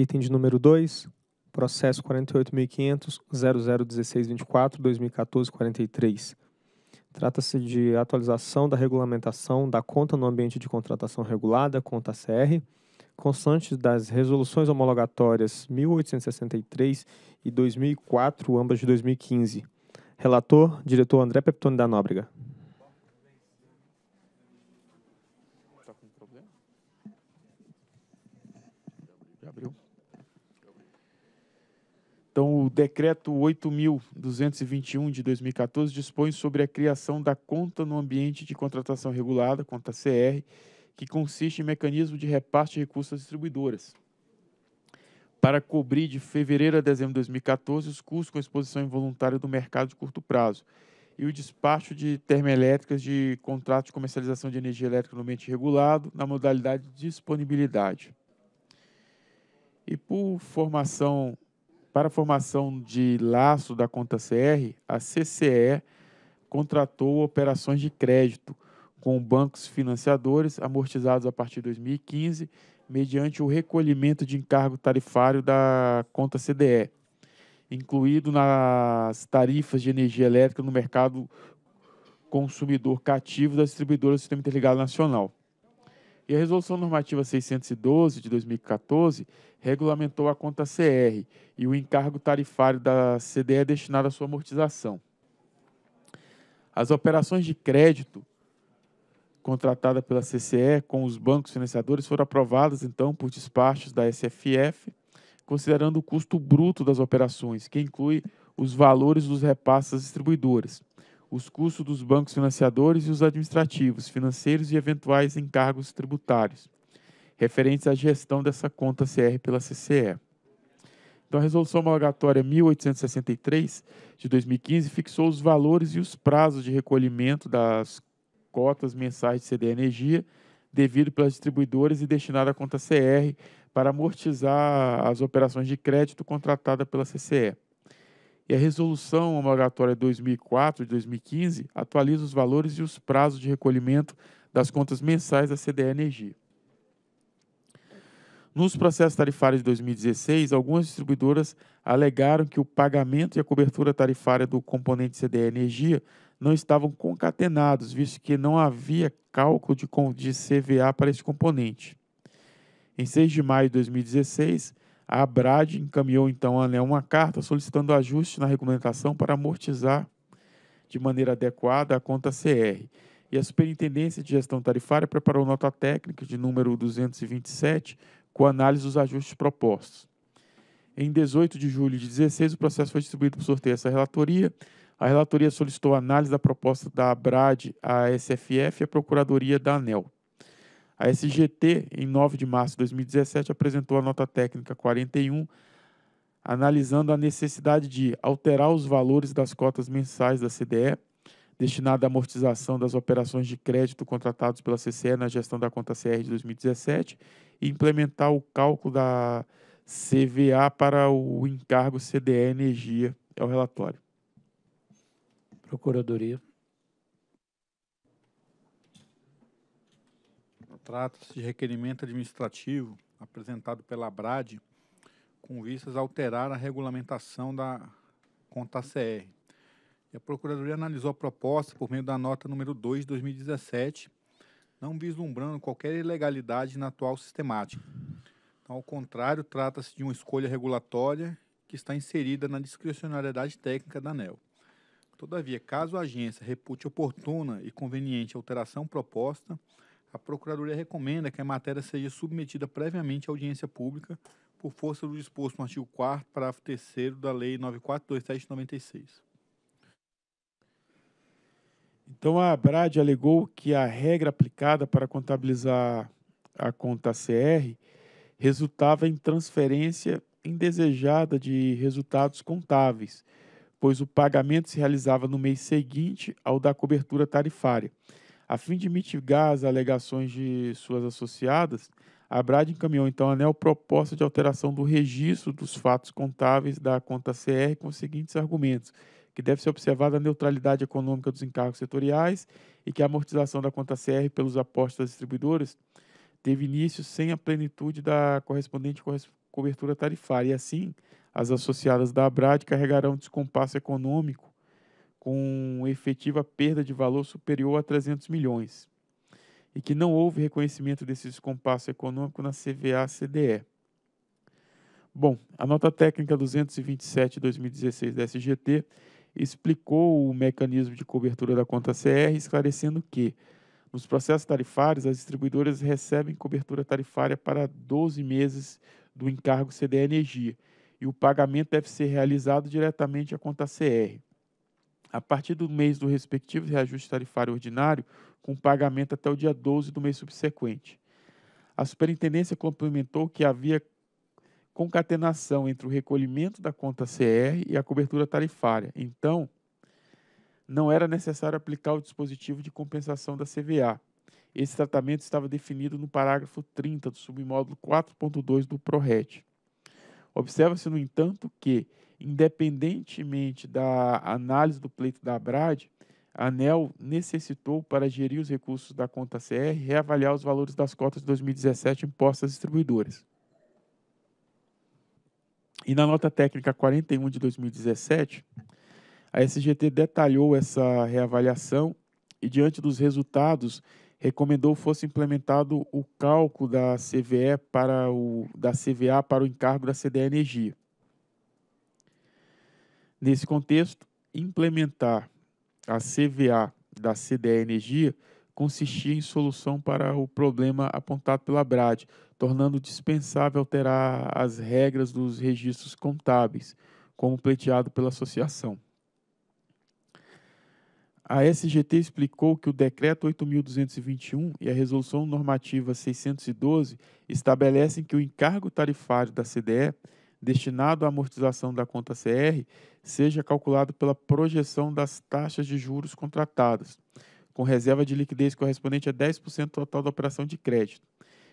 Item de número 2, processo 48.500.001624-2014-43. Trata-se de atualização da regulamentação da conta no ambiente de contratação regulada, conta CR, constantes das resoluções homologatórias 1863 e 2004, ambas de 2015. Relator, diretor André Peptoni da Nóbrega. Gabriel. Então, o decreto 8.221 de 2014 dispõe sobre a criação da conta no ambiente de contratação regulada, conta CR, que consiste em mecanismo de repasse de recursos às distribuidoras. Para cobrir de fevereiro a dezembro de 2014 os custos com exposição involuntária do mercado de curto prazo e o despacho de termoelétricas de contrato de comercialização de energia elétrica no ambiente regulado na modalidade de disponibilidade. E por formação, para a formação de laço da conta CR, a CCE contratou operações de crédito com bancos financiadores amortizados a partir de 2015, mediante o recolhimento de encargo tarifário da conta CDE, incluído nas tarifas de energia elétrica no mercado consumidor cativo das distribuidoras do Sistema Interligado Nacional. E a Resolução Normativa 612 de 2014 regulamentou a conta CR e o encargo tarifário da CDE destinado à sua amortização. As operações de crédito contratada pela CCE com os bancos financiadores foram aprovadas, então, por despachos da SFF, considerando o custo bruto das operações, que inclui os valores dos repasses distribuidores os custos dos bancos financiadores e os administrativos, financeiros e eventuais encargos tributários, referentes à gestão dessa conta CR pela CCE. Então, a Resolução Homologatória 1863 de 2015 fixou os valores e os prazos de recolhimento das cotas mensais de CD Energia devido pelas distribuidoras e destinada à conta CR para amortizar as operações de crédito contratada pela CCE. E a resolução homologatória 2004 de 2015 atualiza os valores e os prazos de recolhimento das contas mensais da CDE Energia. Nos processos tarifários de 2016, algumas distribuidoras alegaram que o pagamento e a cobertura tarifária do componente CDE Energia não estavam concatenados, visto que não havia cálculo de CVA para esse componente. Em 6 de maio de 2016, a Abrad encaminhou então a ANEL uma carta solicitando ajuste na regulamentação para amortizar de maneira adequada a conta CR. E a Superintendência de Gestão Tarifária preparou nota técnica de número 227 com análise dos ajustes propostos. Em 18 de julho de 16, o processo foi distribuído para sorteio essa relatoria. A relatoria solicitou análise da proposta da Abrad à SFF e à Procuradoria da ANEL. A SGT, em 9 de março de 2017, apresentou a nota técnica 41, analisando a necessidade de alterar os valores das cotas mensais da CDE, destinada à amortização das operações de crédito contratados pela CCE na gestão da conta CR de 2017, e implementar o cálculo da CVA para o encargo CDE Energia. É o relatório. Procuradoria. Trata-se de requerimento administrativo apresentado pela ABRAD com vistas a alterar a regulamentação da conta CR. E a Procuradoria analisou a proposta por meio da nota número 2 de 2017, não vislumbrando qualquer ilegalidade na atual sistemática. Então, ao contrário, trata-se de uma escolha regulatória que está inserida na discricionariedade técnica da ANEL. Todavia, caso a agência repute oportuna e conveniente a alteração proposta, a Procuradoria recomenda que a matéria seja submetida previamente à audiência pública por força do disposto no artigo 4 parágrafo 3 da Lei 9.427/96. Então, a Brad alegou que a regra aplicada para contabilizar a conta CR resultava em transferência indesejada de resultados contábeis, pois o pagamento se realizava no mês seguinte ao da cobertura tarifária a fim de mitigar as alegações de suas associadas, a Brad encaminhou então a ANEL proposta de alteração do registro dos fatos contábeis da conta CR com os seguintes argumentos: que deve ser observada a neutralidade econômica dos encargos setoriais e que a amortização da conta CR pelos apostos das distribuidoras teve início sem a plenitude da correspondente cobertura tarifária. E assim, as associadas da Abrad carregarão descompasso econômico com efetiva perda de valor superior a 300 milhões e que não houve reconhecimento desse descompasso econômico na CVA-CDE. Bom, a nota técnica 227-2016 da SGT explicou o mecanismo de cobertura da conta CR, esclarecendo que, nos processos tarifários, as distribuidoras recebem cobertura tarifária para 12 meses do encargo CDE Energia e o pagamento deve ser realizado diretamente à conta CR a partir do mês do respectivo reajuste tarifário ordinário, com pagamento até o dia 12 do mês subsequente. A superintendência complementou que havia concatenação entre o recolhimento da conta CR e a cobertura tarifária. Então, não era necessário aplicar o dispositivo de compensação da CVA. Esse tratamento estava definido no parágrafo 30 do submódulo 4.2 do PRORET. Observa-se, no entanto, que, independentemente da análise do pleito da ABRAD, a ANEL necessitou, para gerir os recursos da conta CR, reavaliar os valores das cotas de 2017 impostas às distribuidoras. E na nota técnica 41 de 2017, a SGT detalhou essa reavaliação e, diante dos resultados, recomendou fosse implementado o cálculo da CVE para o da CVA para o encargo da CDE Energia. Nesse contexto, implementar a CVA da CDE Energia consistia em solução para o problema apontado pela Brad, tornando dispensável alterar as regras dos registros contábeis, como pleiteado pela associação. A SGT explicou que o Decreto 8.221 e a Resolução Normativa 612 estabelecem que o encargo tarifário da CDE destinado à amortização da conta CR seja calculado pela projeção das taxas de juros contratadas, com reserva de liquidez correspondente a 10% total da operação de crédito.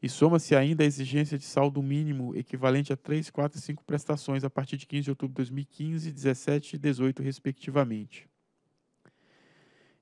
E soma-se ainda a exigência de saldo mínimo equivalente a 3, 4 e 5 prestações a partir de 15 de outubro de 2015, 17 e 18, respectivamente.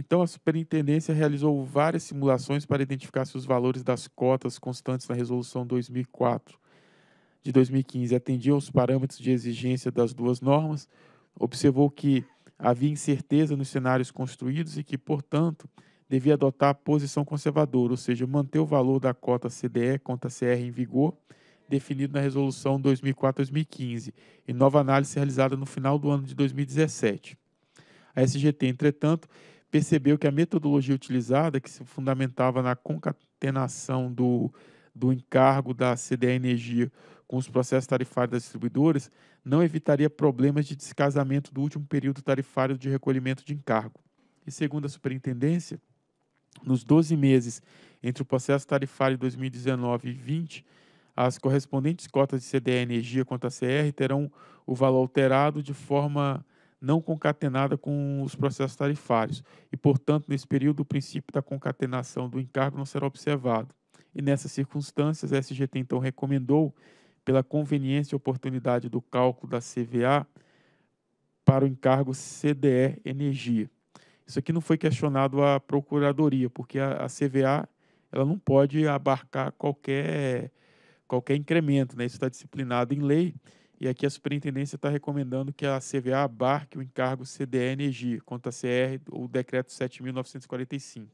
Então, a superintendência realizou várias simulações para identificar se os valores das cotas constantes na Resolução 2004 de 2015 atendiam os parâmetros de exigência das duas normas, observou que havia incerteza nos cenários construídos e que, portanto, devia adotar a posição conservadora, ou seja, manter o valor da cota CDE contra CR em vigor, definido na Resolução 2004-2015, e nova análise realizada no final do ano de 2017. A SGT, entretanto, percebeu que a metodologia utilizada, que se fundamentava na concatenação do, do encargo da CDE Energia com os processos tarifários das distribuidoras, não evitaria problemas de descasamento do último período tarifário de recolhimento de encargo. E segundo a superintendência, nos 12 meses entre o processo tarifário 2019 e 20, as correspondentes cotas de CDE Energia quanto a CR terão o valor alterado de forma não concatenada com os processos tarifários e, portanto, nesse período, o princípio da concatenação do encargo não será observado. E nessas circunstâncias, a SGT então recomendou, pela conveniência e oportunidade do cálculo da CVA, para o encargo CDE Energia. Isso aqui não foi questionado à Procuradoria, porque a, a CVA ela não pode abarcar qualquer, qualquer incremento, né? isso está disciplinado em lei e aqui a superintendência está recomendando que a CVA abarque o encargo CDE Energia, conta CR, o decreto 7.945,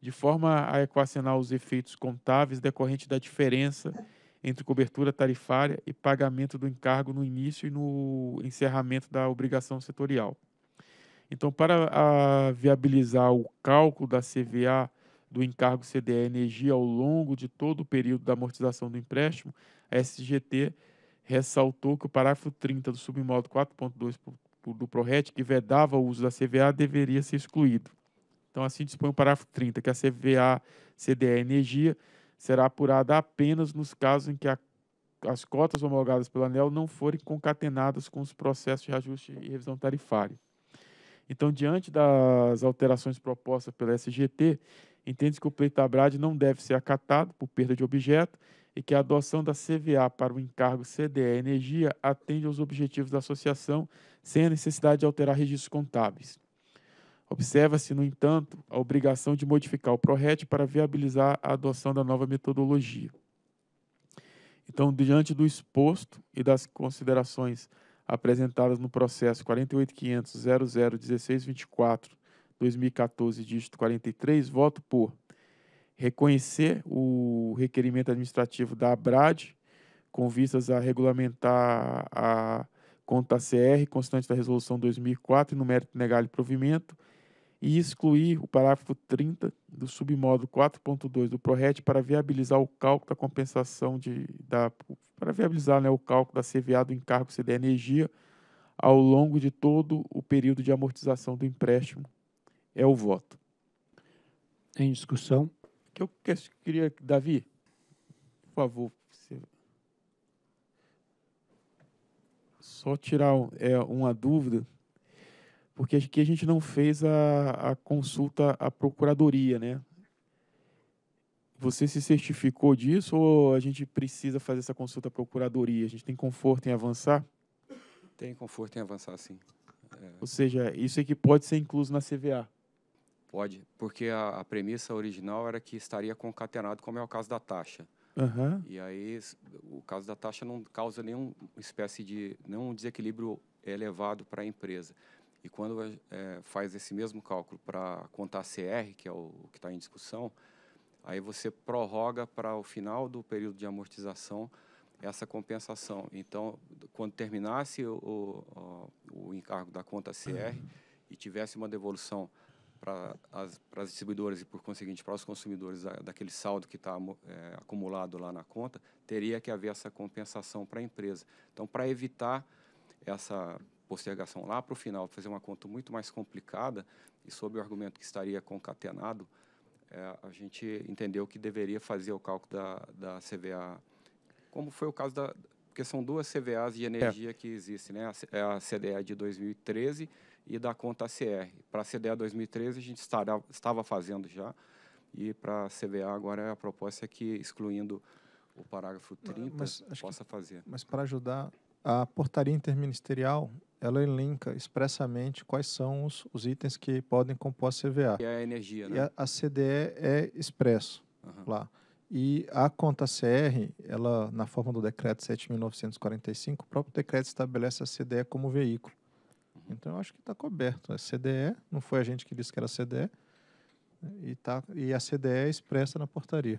de forma a equacionar os efeitos contáveis decorrentes da diferença entre cobertura tarifária e pagamento do encargo no início e no encerramento da obrigação setorial. Então, para viabilizar o cálculo da CVA do encargo CDE Energia ao longo de todo o período da amortização do empréstimo, a SGT ressaltou que o parágrafo 30 do submodo 4.2 do PRORET, que vedava o uso da CVA, deveria ser excluído. Então, assim dispõe o parágrafo 30, que a CVA CDE Energia será apurada apenas nos casos em que a, as cotas homologadas pelo ANEL não forem concatenadas com os processos de ajuste e revisão tarifária. Então, diante das alterações propostas pela SGT, entende se que o pleito da Brad não deve ser acatado por perda de objeto e que a adoção da CVA para o encargo CDE Energia atende aos objetivos da associação sem a necessidade de alterar registros contábeis. Observa-se, no entanto, a obrigação de modificar o PRORET para viabilizar a adoção da nova metodologia. Então, diante do exposto e das considerações apresentadas no processo 48500 2014, dígito 43, voto por reconhecer o requerimento administrativo da ABRAD, com vistas a regulamentar a conta CR, constante da Resolução 2004, no mérito negar e provimento, e excluir o parágrafo 30 do submódulo 4.2 do PRORET para viabilizar o cálculo da compensação de, da, para viabilizar né, o cálculo da CVA do encargo CD Energia ao longo de todo o período de amortização do empréstimo. É o voto. Em discussão? Eu queria, Davi, por favor, você... só tirar é, uma dúvida, porque aqui a gente não fez a, a consulta à procuradoria, né? Você se certificou disso ou a gente precisa fazer essa consulta à procuradoria? A gente tem conforto em avançar? Tem conforto em avançar, sim. É... Ou seja, isso é que pode ser incluso na CVA. Pode, porque a, a, premissa original era que estaria concatenado, como é o caso da taxa. Uhum. E aí, o caso da taxa não causa nenhuma espécie de nenhum desequilíbrio elevado para a empresa. E quando é, faz esse mesmo cálculo para contar CR, que é o, o que está em discussão, aí você prorroga para o final do período de amortização essa compensação. Então, quando terminasse o, o, o encargo da conta CR uhum. e tivesse uma devolução para as, distribuidoras e, por conseguinte, para os consumidores da, daquele saldo que está é, acumulado lá na conta, teria que haver essa compensação para a empresa. Então, para evitar essa postergação lá para o final, fazer uma conta muito mais complicada e sob o argumento que estaria concatenado, é, a gente entendeu que deveria fazer o cálculo da, da CVA, como foi o caso da, porque são duas CVAs de energia é. que existem, né? A, é a de 2013 e da conta CR. Para a de 2013 a gente estará, estava fazendo já, e para a CVA agora a proposta é que, excluindo o parágrafo 30, mas, possa que, fazer. Mas para ajudar, a portaria interministerial, ela elenca expressamente quais são os, os itens que podem compor a CVA. É e a energia, né? E a, a CDE é expresso uhum. lá. E a conta CR, ela, na forma do decreto 7.945, o próprio decreto estabelece a CDE como veículo. Então, eu acho que está coberto. É CDE, não foi a gente que disse que era CDE, e, tá, e a CDE é expressa na portaria.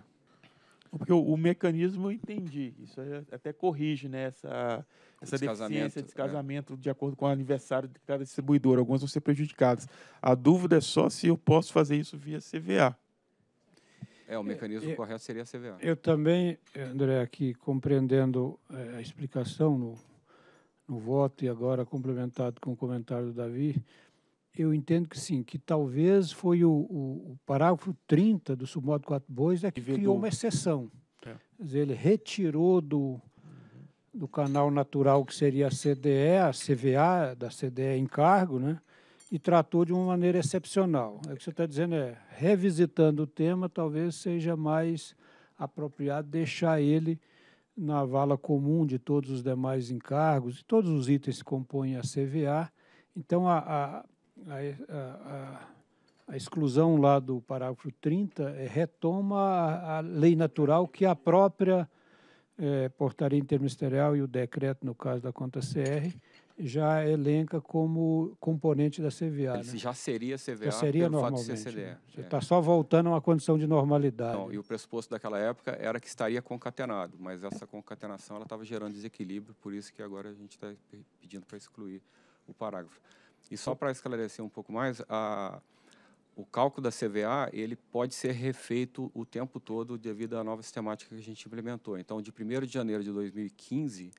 Porque o, o, mecanismo eu entendi. Isso até corrige né, essa, essa deficiência, descasamento, é. de acordo com o aniversário de cada distribuidor. Algumas vão ser prejudicadas. A dúvida é só se eu posso fazer isso via CVA. É, o é, mecanismo é, correto seria a CVA. Eu também, André, aqui compreendendo é, a explicação no, no voto e agora complementado com o comentário do Davi, eu entendo que sim, que talvez foi o, o, o parágrafo 30 do submodo 4 bois é que Dividou. criou uma exceção. É. ele retirou do, do canal natural que seria a CDE, a CVA, da CDE encargo, né? e tratou de uma maneira excepcional. É o que você está dizendo é, revisitando o tema, talvez seja mais apropriado deixar ele na vala comum de todos os demais encargos, e todos os itens que compõem a CVA. Então, a, a, a, a exclusão lá do parágrafo 30 é, retoma a, a, lei natural que a própria é, portaria interministerial e o decreto, no caso da conta CR, já elenca como componente da CVA. Né? Já seria CVA já seria pelo fato de ser né? CDE. Você está é. Tá só voltando a uma condição de normalidade. Não, né? e o pressuposto daquela época era que estaria concatenado, mas essa concatenação ela estava gerando desequilíbrio, por isso que agora a gente está pedindo para excluir o parágrafo. E só para esclarecer um pouco mais, a, o cálculo da CVA ele pode ser refeito o tempo todo devido à nova sistemática que a gente implementou. Então, de 1 de janeiro de 2015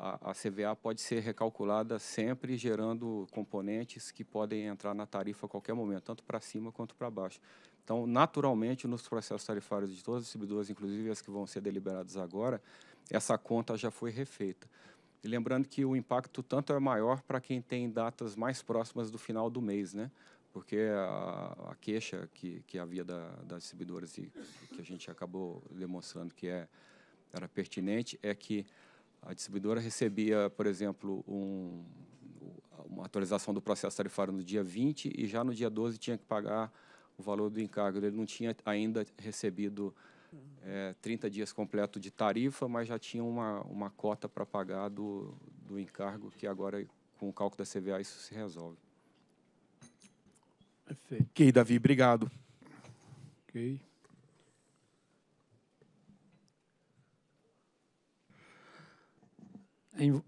a, a CVA pode ser recalculada sempre gerando componentes que podem entrar na tarifa a qualquer momento, tanto para cima quanto para baixo. Então, naturalmente, nos processos tarifários de todas as distribuidoras, inclusive as que vão ser deliberadas agora, essa conta já foi refeita. E lembrando que o impacto tanto é maior para quem tem datas mais próximas do final do mês, né? Porque a, a queixa que, que havia da, das distribuidoras e que a gente acabou demonstrando que é, era pertinente é que a distribuidora recebia, por exemplo, um, uma atualização do processo tarifário no dia 20 e já no dia 12 tinha que pagar o valor do encargo. Ele não tinha ainda recebido é, 30 dias completo de tarifa, mas já tinha uma, uma cota para pagar do, do encargo, que agora, com o cálculo da CVA, isso se resolve. Perfeito. Ok, Davi, obrigado. Ok. Em,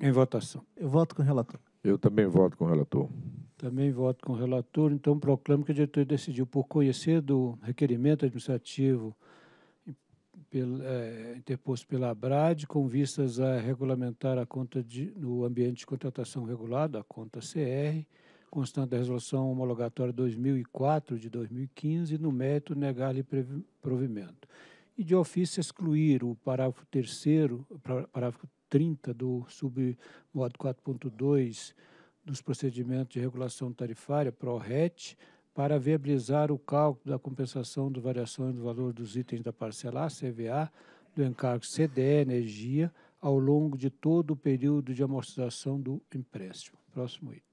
em votação. Eu voto com o relator. Eu também voto com o relator. Também voto com o relator, então proclamo que o diretor decidiu, por conhecer do requerimento administrativo pelo, é, interposto pela ABRAD, com vistas a regulamentar a conta de, no ambiente de contratação regulado, a conta CR, constante da Resolução Homologatória 2004 de 2015, no mérito negar-lhe provimento. E de ofício excluir o parágrafo terceiro parágrafo 30 do submodo 4.2 dos procedimentos de regulação tarifária, PRORET, para viabilizar o cálculo da compensação de variações do valor dos itens da parcela CVA, do encargo CDE Energia, ao longo de todo o período de amortização do empréstimo. Próximo item.